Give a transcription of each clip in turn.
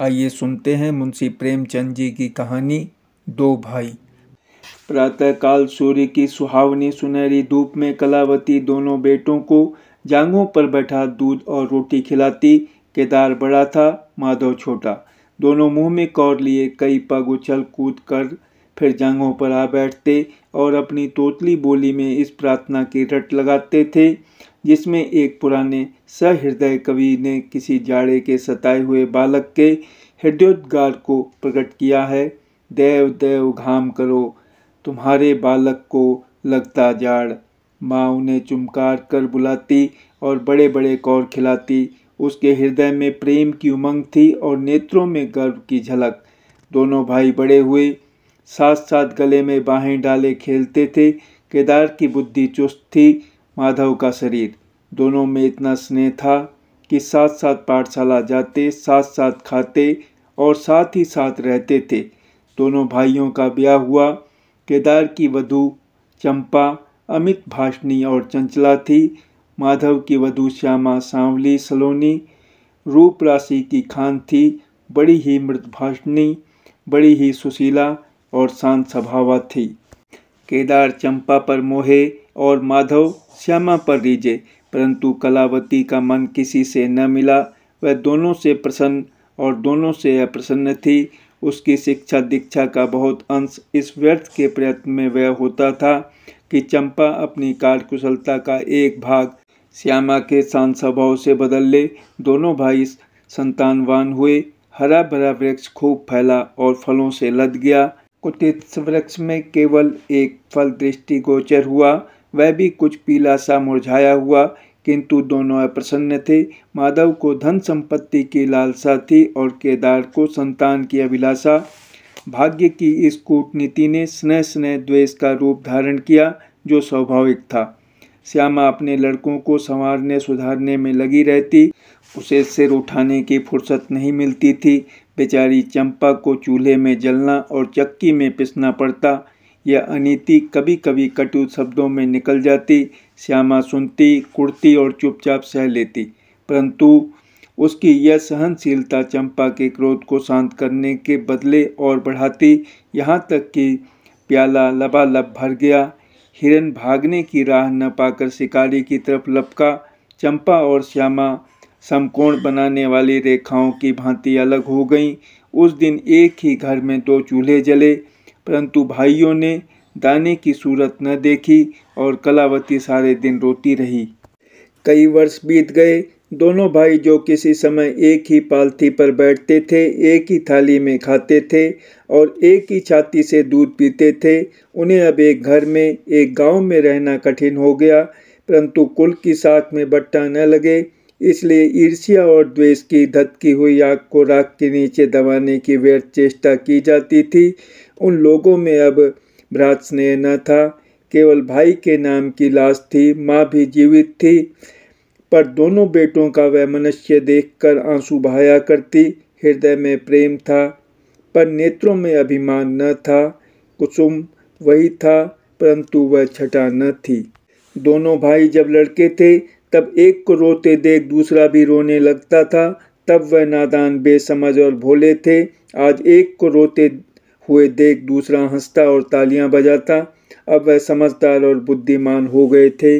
आइए सुनते हैं मुंशी प्रेमचंद जी की कहानी दो भाई प्रातः काल सूर्य की सुहावनी सुनहरी धूप में कलावती दोनों बेटों को जांगों पर बैठा दूध और रोटी खिलाती केदार बड़ा था माधव छोटा दोनों मुंह में कौर लिए कई पग उछल कूद कर फिर जांगों पर आ बैठते और अपनी तोतली बोली में इस प्रार्थना की रट लगाते थे जिसमें एक पुराने सहृदय कवि ने किसी जाड़े के सताए हुए बालक के हृदयोद्गार को प्रकट किया है देव देव घाम करो तुम्हारे बालक को लगता जाड़ माँ उन्हें चुमकार कर बुलाती और बड़े बड़े कौर खिलाती उसके हृदय में प्रेम की उमंग थी और नेत्रों में गर्व की झलक दोनों भाई बड़े हुए साथ साथ गले में बाहें डाले खेलते थे केदार की बुद्धि चुस्त थी माधव का शरीर दोनों में इतना स्नेह था कि साथ साथ पाठशाला जाते साथ साथ खाते और साथ ही साथ रहते थे दोनों भाइयों का ब्याह हुआ केदार की वधु चंपा अमित भाषणी और चंचला थी माधव की वधु श्यामा सांवली सलोनी रूप राशि की खान थी बड़ी ही मृतभाषणी बड़ी ही सुशीला और शांत स्वभावा थी केदार चंपा पर मोहे और माधव श्यामा पर रीझे परंतु कलावती का मन किसी से न मिला वह दोनों से प्रसन्न और दोनों से अप्रसन्न थी उसकी शिक्षा दीक्षा का बहुत अंश इस व्यर्थ के प्रयत्न में वह होता था कि चंपा अपनी कार्यकुशलता का एक भाग श्यामा के शांत स्वभाव से बदल ले दोनों भाई संतानवान हुए हरा भरा वृक्ष खूब फैला और फलों से लद गया कुटित वृक्ष में केवल एक फल दृष्टि गोचर हुआ वह भी कुछ पीला सा मुरझाया हुआ किंतु दोनों अप्रसन्न थे माधव को धन संपत्ति की लालसा थी और केदार को संतान की अभिलाषा भाग्य की इस कूटनीति ने स्नेह स्नेह द्वेष का रूप धारण किया जो स्वाभाविक था श्यामा अपने लड़कों को संवारने सुधारने में लगी रहती उसे सिर उठाने की फुर्सत नहीं मिलती थी बेचारी चंपा को चूल्हे में जलना और चक्की में पिसना पड़ता यह अनिति कभी कभी कटु शब्दों में निकल जाती श्यामा सुनती कुड़ती और चुपचाप सह लेती परंतु उसकी यह सहनशीलता चंपा के क्रोध को शांत करने के बदले और बढ़ाती यहाँ तक कि प्याला लबालब भर गया हिरन भागने की राह न पाकर शिकारी की तरफ लपका चंपा और श्यामा समकोण बनाने वाली रेखाओं की भांति अलग हो गईं उस दिन एक ही घर में दो चूल्हे जले परंतु भाइयों ने दाने की सूरत न देखी और कलावती सारे दिन रोती रही कई वर्ष बीत गए दोनों भाई जो किसी समय एक ही पालथी पर बैठते थे एक ही थाली में खाते थे और एक ही छाती से दूध पीते थे उन्हें अब एक घर में एक गांव में रहना कठिन हो गया परंतु कुल की साख में बट्टा न लगे इसलिए ईर्ष्या और द्वेष की धतकी हुई आग को राख के नीचे दबाने की व्यर्थ चेष्टा की जाती थी उन लोगों में अब भ्रात स्नेह न था केवल भाई के नाम की लाश थी माँ भी जीवित थी पर दोनों बेटों का वह मनुष्य देखकर आंसू बहाया करती हृदय में प्रेम था पर नेत्रों में अभिमान न था कुसुम वही था परंतु वह छटा न थी दोनों भाई जब लड़के थे तब एक को रोते देख दूसरा भी रोने लगता था तब वह नादान बेसमझ और भोले थे आज एक को रोते हुए देख दूसरा हंसता और तालियां बजाता अब वह समझदार और बुद्धिमान हो गए थे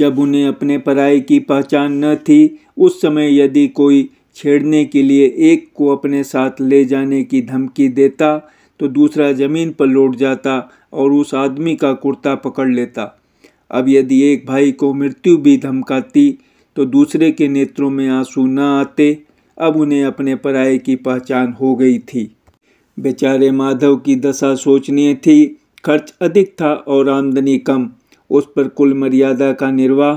जब उन्हें अपने पराए की पहचान न थी उस समय यदि कोई छेड़ने के लिए एक को अपने साथ ले जाने की धमकी देता तो दूसरा ज़मीन पर लौट जाता और उस आदमी का कुर्ता पकड़ लेता अब यदि एक भाई को मृत्यु भी धमकाती तो दूसरे के नेत्रों में आंसू न आते अब उन्हें अपने पराए की पहचान हो गई थी बेचारे माधव की दशा सोचनीय थी खर्च अधिक था और आमदनी कम उस पर कुल मर्यादा का निर्वाह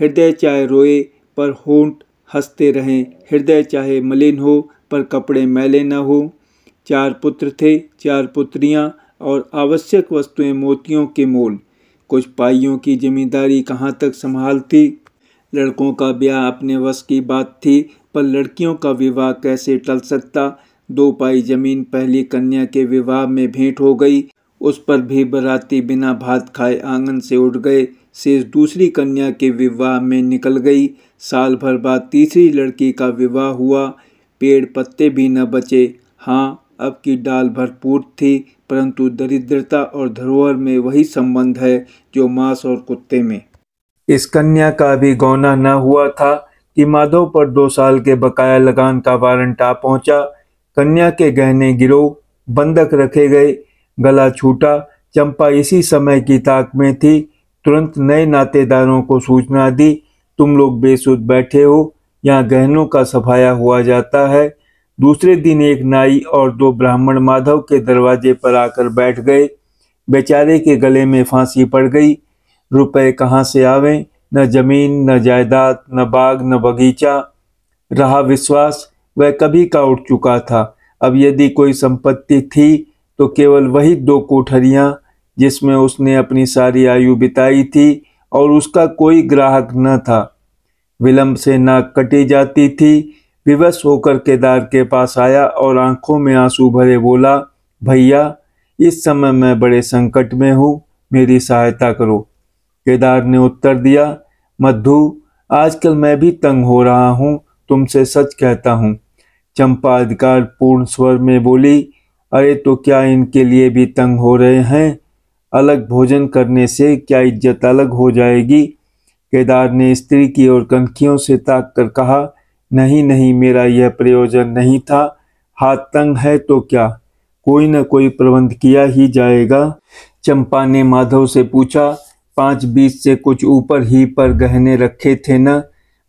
हृदय चाहे रोए पर होंठ हंसते रहें हृदय चाहे मलिन हो पर कपड़े मैले न हो चार पुत्र थे चार पुत्रियां और आवश्यक वस्तुएं मोतियों के मोल कुछ पाइयों की जिम्मेदारी कहाँ तक संभालती लड़कों का ब्याह अपने वश की बात थी पर लड़कियों का विवाह कैसे टल सकता दो पाई जमीन पहली कन्या के विवाह में भेंट हो गई उस पर भी बराती बिना भात खाए आंगन से उठ गए शेष दूसरी कन्या के विवाह में निकल गई साल भर बाद तीसरी लड़की का विवाह हुआ पेड़ पत्ते भी न बचे हाँ अब की डाल भरपूर थी परंतु दरिद्रता और धरोहर में वही संबंध है जो मांस और कुत्ते में इस कन्या का भी गौना न हुआ था कि माधव पर दो साल के बकाया लगान का वारंट आ पहुंचा कन्या के गहने गिरो बंधक रखे गए गला छूटा चंपा इसी समय की ताक में थी तुरंत नए नातेदारों को सूचना दी तुम लोग बेसुध बैठे हो यहाँ गहनों का सफाया हुआ जाता है दूसरे दिन एक नाई और दो ब्राह्मण माधव के दरवाजे पर आकर बैठ गए बेचारे के गले में फांसी पड़ गई रुपए कहाँ से आवें न जमीन न जायदाद न बाग न बगीचा रहा विश्वास वह कभी का उठ चुका था अब यदि कोई संपत्ति थी तो केवल वही दो कोठरियाँ जिसमें उसने अपनी सारी आयु बिताई थी और उसका कोई ग्राहक न था विलंब से नाक कटी जाती थी विवश होकर केदार के पास आया और आंखों में आंसू भरे बोला भैया इस समय मैं बड़े संकट में हूँ मेरी सहायता करो केदार ने उत्तर दिया मधु आजकल मैं भी तंग हो रहा हूँ तुमसे सच कहता हूँ चंपा अधिकार पूर्ण स्वर में बोली अरे तो क्या इनके लिए भी तंग हो रहे हैं अलग भोजन करने से क्या इज्जत अलग हो जाएगी केदार ने स्त्री की ओर कंखियों से ताक कर कहा नहीं नहीं मेरा यह प्रयोजन नहीं था हाथ तंग है तो क्या कोई न कोई प्रबंध किया ही जाएगा चंपा ने माधव से पूछा पाँच बीस से कुछ ऊपर ही पर गहने रखे थे न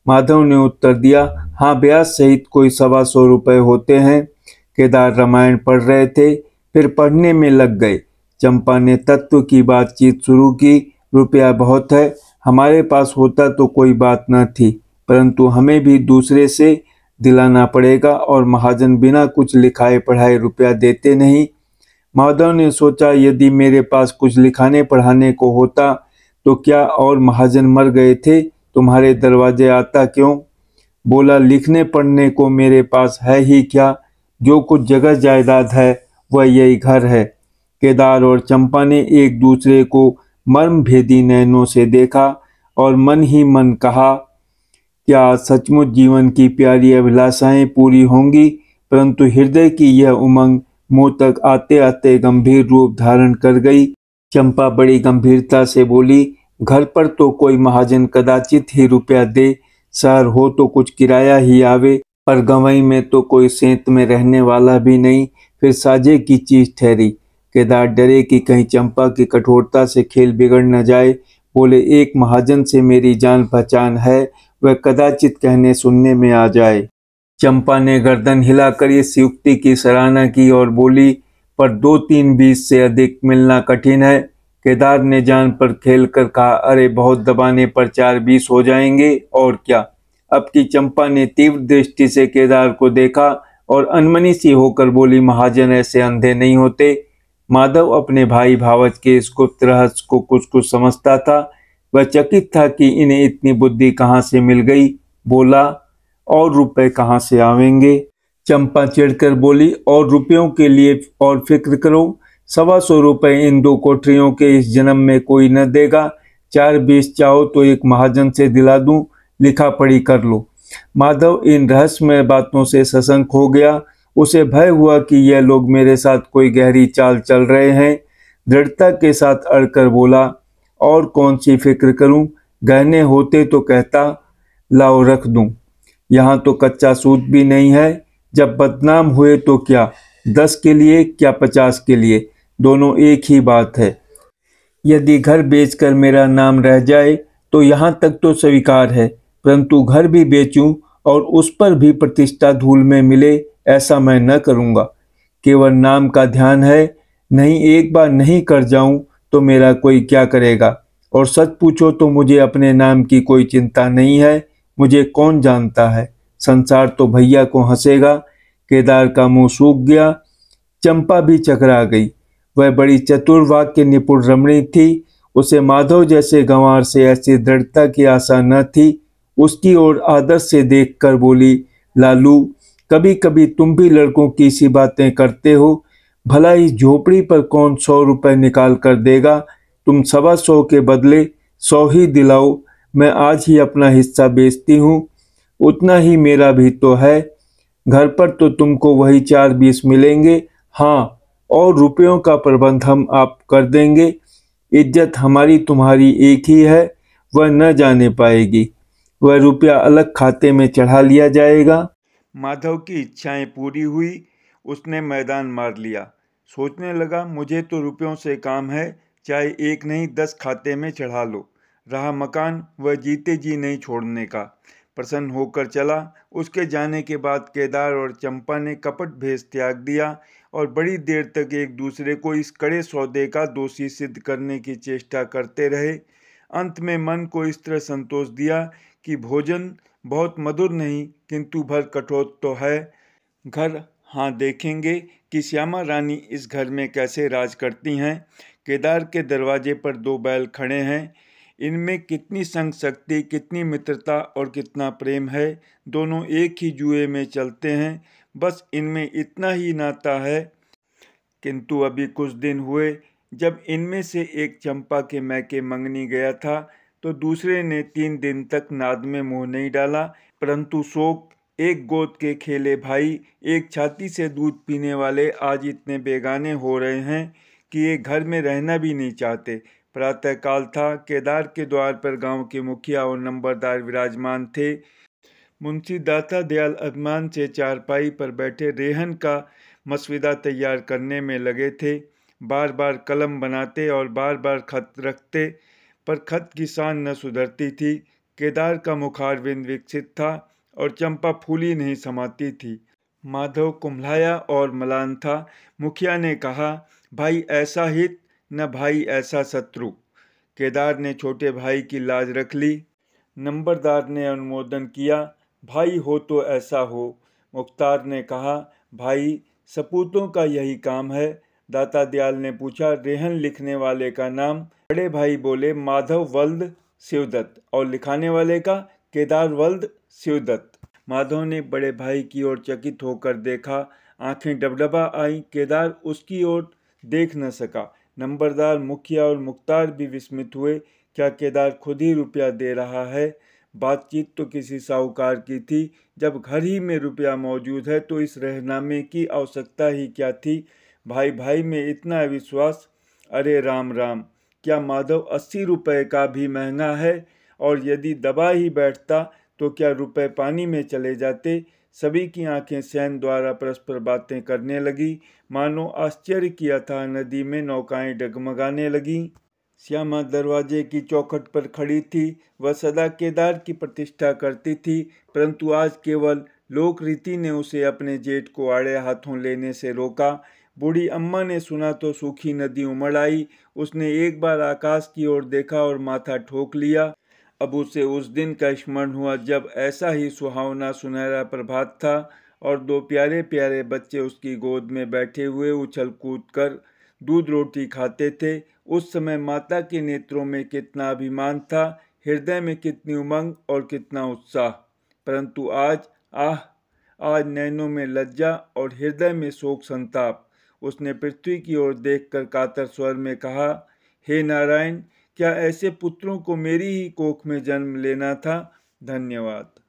माधव ने उत्तर दिया हाँ ब्याज सहित कोई सवा सौ रुपये होते हैं केदार रामायण पढ़ रहे थे फिर पढ़ने में लग गए चंपा ने तत्व की बातचीत शुरू की रुपया बहुत है हमारे पास होता तो कोई बात न थी परंतु हमें भी दूसरे से दिलाना पड़ेगा और महाजन बिना कुछ लिखाए पढ़ाए रुपया देते नहीं माधव ने सोचा यदि मेरे पास कुछ लिखाने पढ़ाने को होता तो क्या और महाजन मर गए थे तुम्हारे दरवाजे आता क्यों बोला लिखने पढ़ने को मेरे पास है ही क्या जो कुछ जगह जायदाद है वह यही घर है केदार और चंपा ने एक दूसरे को मर्म भेदी नैनों से देखा और मन ही मन कहा क्या सचमुच जीवन की प्यारी अभिलाषाएं पूरी होंगी परंतु हृदय की यह उमंग मुँह तक आते आते गंभीर रूप धारण कर गई चंपा बड़ी गंभीरता से बोली घर पर तो कोई महाजन कदाचित ही रुपया दे शहर हो तो कुछ किराया ही आवे पर गवई में तो कोई सेंत में रहने वाला भी नहीं फिर साजे की चीज ठहरी केदार डरे कि कहीं चंपा की कठोरता से खेल बिगड़ न जाए बोले एक महाजन से मेरी जान पहचान है वह कदाचित कहने सुनने में आ जाए चंपा ने गर्दन हिलाकर इस युक्ति की सराहना की और बोली पर दो तीन बीस से अधिक मिलना कठिन है केदार ने जान पर खेल कर कहा अरे बहुत दबाने पर चार बीस हो जाएंगे और क्या अब की चंपा ने तीव्र दृष्टि से केदार को देखा और अनमनी सी होकर बोली महाजन ऐसे अंधे नहीं होते माधव अपने भाई भावच के इस गुप्त रहस्य को कुछ कुछ समझता था वह चकित था कि इन्हें इतनी बुद्धि कहाँ से मिल गई बोला और रुपए कहाँ से आवेंगे चंपा चिड़कर बोली और रुपयों के लिए और फिक्र करो सवा सौ रुपये इन दो कोठरियों के इस जन्म में कोई न देगा चार बीस चाहो तो एक महाजन से दिला दूं लिखा पढ़ी कर लो माधव इन रहस्यमय बातों से सशंक हो गया उसे भय हुआ कि यह लोग मेरे साथ कोई गहरी चाल चल रहे हैं दृढ़ता के साथ अड़कर बोला और कौन सी फिक्र करूं गहने होते तो कहता लाओ रख दूं यहाँ तो कच्चा सूत भी नहीं है जब बदनाम हुए तो क्या दस के लिए क्या पचास के लिए दोनों एक ही बात है यदि घर बेचकर मेरा नाम रह जाए तो यहाँ तक तो स्वीकार है परंतु घर भी बेचूं और उस पर भी प्रतिष्ठा धूल में मिले ऐसा मैं न करूँगा केवल नाम का ध्यान है नहीं एक बार नहीं कर जाऊं तो मेरा कोई क्या करेगा और सच पूछो तो मुझे अपने नाम की कोई चिंता नहीं है मुझे कौन जानता है संसार तो भैया को हंसेगा केदार का मुंह सूख गया चंपा भी चकरा गई वह बड़ी चतुर वाक्य निपुण रमणी थी उसे माधव जैसे गंवार से ऐसी दृढ़ता की आशा न थी उसकी ओर आदर से कर बोली लालू कभी कभी तुम भी लड़कों की सी बातें करते हो भला ही झोपड़ी पर कौन सौ रुपए निकाल कर देगा तुम सवा सौ के बदले सौ ही दिलाओ मैं आज ही अपना हिस्सा बेचती हूँ उतना ही मेरा भी तो है घर पर तो तुमको वही चार बीस मिलेंगे हाँ और रुपयों का प्रबंध हम आप कर देंगे इज्जत हमारी तुम्हारी एक ही है वह न जाने पाएगी वह रुपया अलग खाते में चढ़ा लिया जाएगा माधव की इच्छाएं पूरी हुई उसने मैदान मार लिया सोचने लगा मुझे तो रुपयों से काम है चाहे एक नहीं दस खाते में चढ़ा लो रहा मकान वह जीते जी नहीं छोड़ने का प्रसन्न होकर चला उसके जाने के बाद केदार और चंपा ने कपट भेज त्याग दिया और बड़ी देर तक एक दूसरे को इस कड़े सौदे का दोषी सिद्ध करने की चेष्टा करते रहे अंत में मन को इस तरह संतोष दिया कि भोजन बहुत मधुर नहीं किंतु भर कठोर तो है घर हाँ देखेंगे कि श्यामा रानी इस घर में कैसे राज करती हैं केदार के दरवाजे पर दो बैल खड़े हैं इनमें कितनी संग शक्ति कितनी मित्रता और कितना प्रेम है दोनों एक ही जुए में चलते हैं बस इनमें इतना ही नाता है किंतु अभी कुछ दिन हुए जब इनमें से एक चंपा के मैके मंगनी गया था तो दूसरे ने तीन दिन तक नाद में मुंह नहीं डाला परंतु शोक एक गोद के खेले भाई एक छाती से दूध पीने वाले आज इतने बेगाने हो रहे हैं कि ये घर में रहना भी नहीं चाहते प्रातःकाल था केदार के द्वार पर गांव के मुखिया और नंबरदार विराजमान थे मुंशी दाता दयाल अदमान से चारपाई पर बैठे रेहन का मसविदा तैयार करने में लगे थे बार बार कलम बनाते और बार बार खत रखते पर खत की शान न सुधरती थी केदार का मुखारविंद विकसित था और चंपा फूली नहीं समाती थी माधव कुम्हलाया और मलान था मुखिया ने कहा भाई ऐसा हित न भाई ऐसा शत्रु केदार ने छोटे भाई की लाज रख ली नंबरदार ने अनुमोदन किया भाई हो तो ऐसा हो मुख्तार ने कहा भाई सपूतों का यही काम है दाता दयाल ने पूछा रेहन लिखने वाले का नाम बड़े भाई बोले माधव वल्द शिवदत्त और लिखाने वाले का केदार वल्द शिवदत्त माधव ने बड़े भाई की ओर चकित होकर देखा आंखें डबडबा आई केदार उसकी ओर देख न सका नंबरदार मुखिया और मुख्तार भी विस्मित हुए क्या केदार खुद ही रुपया दे रहा है बातचीत तो किसी साहूकार की थी जब घर ही में रुपया मौजूद है तो इस रहनामे की आवश्यकता ही क्या थी भाई भाई में इतना विश्वास अरे राम राम क्या माधव अस्सी रुपये का भी महंगा है और यदि दबा ही बैठता तो क्या रुपए पानी में चले जाते सभी की आंखें सैन द्वारा परस्पर बातें करने लगी मानो आश्चर्य किया था नदी में नौकाएं डगमगाने लगीं श्यामा दरवाजे की चौखट पर खड़ी थी वह सदा केदार की प्रतिष्ठा करती थी परंतु आज केवल लोक रीति ने उसे अपने जेठ को आड़े हाथों लेने से रोका बूढ़ी अम्मा ने सुना तो सूखी नदी उमड़ आई उसने एक बार आकाश की ओर देखा और माथा ठोक लिया अब उसे उस दिन का स्मरण हुआ जब ऐसा ही सुहावना सुनहरा प्रभात था और दो प्यारे प्यारे बच्चे उसकी गोद में बैठे हुए उछल कूद कर दूध रोटी खाते थे उस समय माता के नेत्रों में कितना अभिमान था हृदय में कितनी उमंग और कितना उत्साह परंतु आज आह आज नैनों में लज्जा और हृदय में शोक संताप उसने पृथ्वी की ओर देखकर कातर स्वर में कहा हे नारायण क्या ऐसे पुत्रों को मेरी ही कोख में जन्म लेना था धन्यवाद